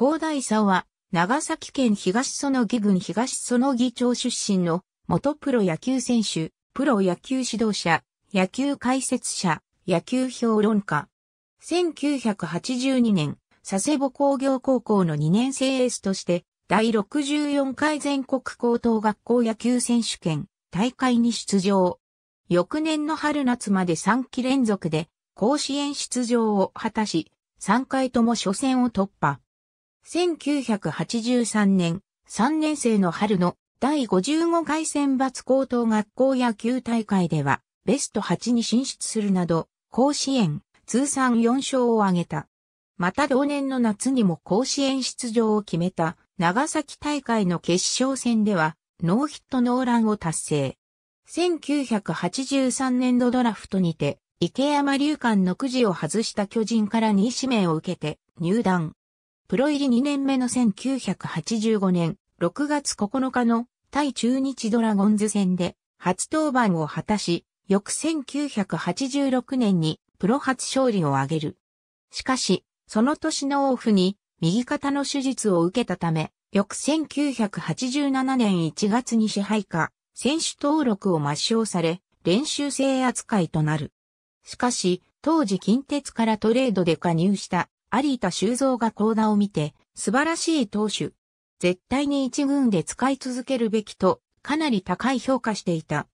広大さは、長崎県東園木郡東園木町出身の元プロ野球選手、プロ野球指導者、野球解説者、野球評論家。1982年、佐世保工業高校の2年生エースとして、第64回全国高等学校野球選手権大会に出場。翌年の春夏まで3期連続で甲子園出場を果たし、3回とも初戦を突破。1983年、3年生の春の第55回選抜高等学校野球大会では、ベスト8に進出するなど、甲子園、通算4勝を挙げた。また同年の夏にも甲子園出場を決めた、長崎大会の決勝戦では、ノーヒットノーランを達成。1983年度ドラフトにて、池山隆館のくじを外した巨人から2指名を受けて入団。プロ入り2年目の1985年6月9日の対中日ドラゴンズ戦で初登板を果たし、翌1986年にプロ初勝利を挙げる。しかし、その年のオフに右肩の手術を受けたため、翌1987年1月に支配下、選手登録を抹消され、練習生扱いとなる。しかし、当時近鉄からトレードで加入した有田修造がコーーを見て、素晴らしい投手。絶対に一軍で使い続けるべきと、かなり高い評価していた。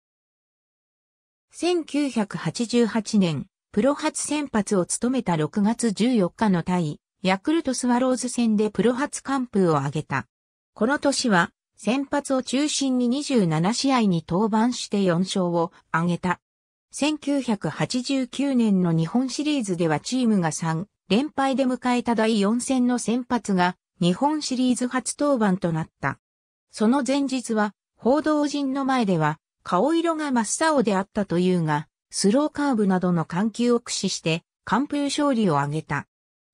1988年、プロ初先発を務めた6月14日の対、ヤクルトスワローズ戦でプロ初完封を挙げた。この年は、先発を中心に27試合に登板して4勝を挙げた。1989年の日本シリーズではチームが3連敗で迎えた第4戦の先発が日本シリーズ初登板となった。その前日は報道陣の前では顔色が真っ青であったというが、スローカーブなどの緩急を駆使して完封勝利を挙げた。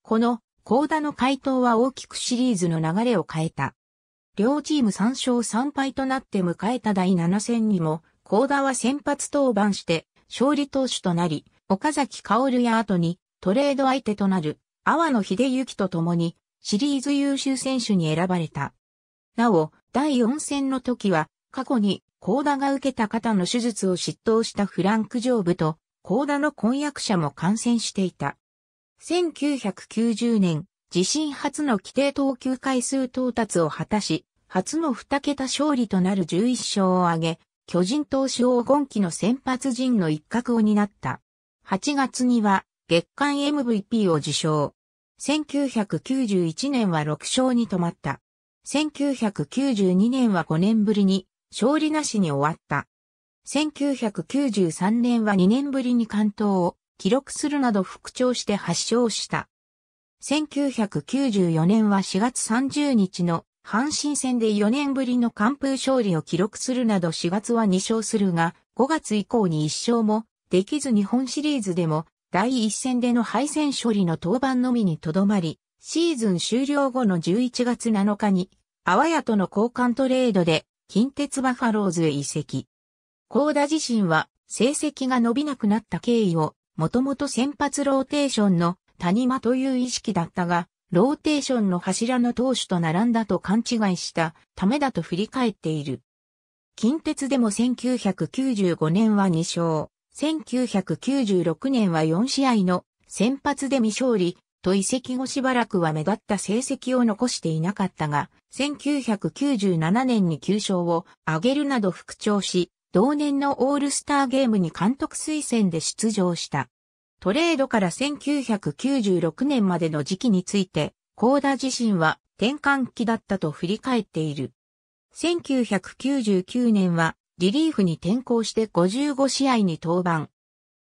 この、高田の回答は大きくシリーズの流れを変えた。両チーム3勝3敗となって迎えた第7戦にも、高田は先発登板して、勝利投手となり、岡崎薫や後に、トレード相手となる、阿波野秀幸と共に、シリーズ優秀選手に選ばれた。なお、第4戦の時は、過去に、高田が受けた肩の手術を執刀したフランク・ジョーブと、高田の婚約者も感染していた。1990年、自身初の規定投球回数到達を果たし、初の2桁勝利となる11勝を挙げ、巨人投手黄金期の先発陣の一角を担った。8月には、月間 MVP を受賞。1991年は6勝に止まった。1992年は5年ぶりに勝利なしに終わった。1993年は2年ぶりに関東を記録するなど復調して発勝した。1994年は4月30日の阪神戦で4年ぶりの完封勝利を記録するなど4月は2勝するが、5月以降に1勝もできず日本シリーズでも第一戦での敗戦処理の登板のみにとどまり、シーズン終了後の11月7日に、あわやとの交換トレードで、近鉄バファローズへ移籍。コーダ自身は、成績が伸びなくなった経緯を、もともと先発ローテーションの谷間という意識だったが、ローテーションの柱の投手と並んだと勘違いしたためだと振り返っている。近鉄でも1995年は2勝、1996年は4試合の先発で未勝利と移籍後しばらくは目立った成績を残していなかったが、1997年に9勝を挙げるなど復調し、同年のオールスターゲームに監督推薦で出場した。トレードから1996年までの時期について、コーダ自身は転換期だったと振り返っている。1999年はリリーフに転向して55試合に登板。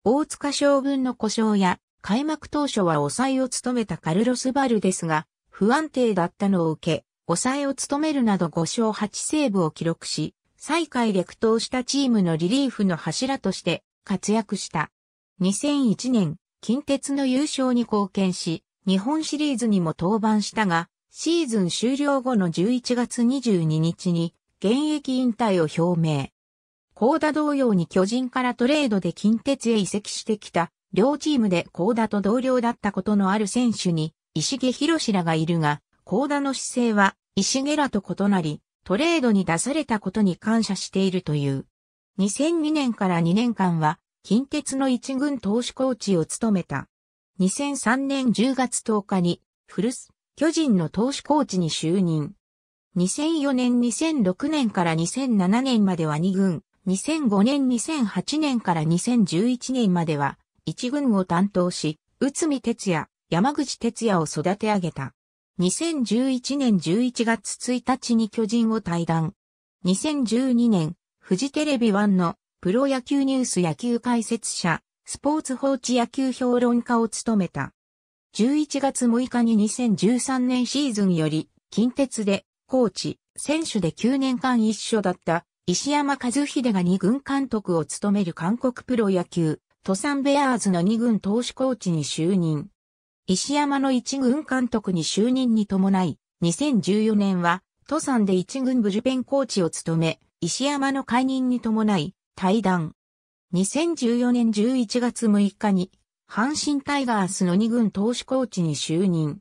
大塚将軍の故障や、開幕当初は抑えを務めたカルロス・バルですが、不安定だったのを受け、抑えを務めるなど5勝8セーブを記録し、最下位で苦闘したチームのリリーフの柱として活躍した。2001年、近鉄の優勝に貢献し、日本シリーズにも登板したが、シーズン終了後の11月22日に現役引退を表明。コーダ同様に巨人からトレードで近鉄へ移籍してきた、両チームでコーダと同僚だったことのある選手に、石毛博らがいるが、コーダの姿勢は、石毛らと異なり、トレードに出されたことに感謝しているという。2002年から2年間は、近鉄の一軍投手コーチを務めた。2003年10月10日に、古巣、巨人の投手コーチに就任。2004年2006年から2007年までは2軍、2005年2008年から2011年までは、一軍を担当し、内海哲也、山口哲也を育て上げた。2011年11月1日に巨人を退団。2012年、フジテレビ1のプロ野球ニュース野球解説者、スポーツ放置野球評論家を務めた。11月6日に2013年シーズンより、近鉄で、コーチ、選手で9年間一緒だった石山和秀が2軍監督を務める韓国プロ野球、トサンベアーズの2軍投手コーチに就任。石山の1軍監督に就任に伴い、2014年は、トサンで1軍ブルペンコーチを務め、石山の解任に伴い、退団。2014年11月6日に、阪神タイガースの2軍投手コーチに就任。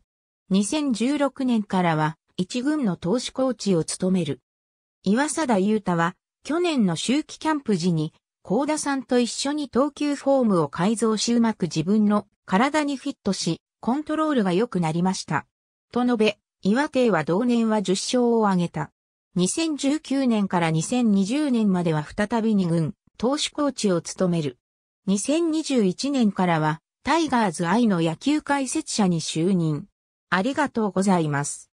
2016年からは、1軍の投手コーチを務める。岩貞裕太は、去年の秋季キャンプ時に、高田さんと一緒に投球フォームを改造しうまく自分の体にフィットし、コントロールが良くなりました。と述べ、岩亭は同年は10勝を挙げた。2019年から2020年までは再び二軍、投手コーチを務める。2021年からは、タイガーズ愛の野球解説者に就任。ありがとうございます。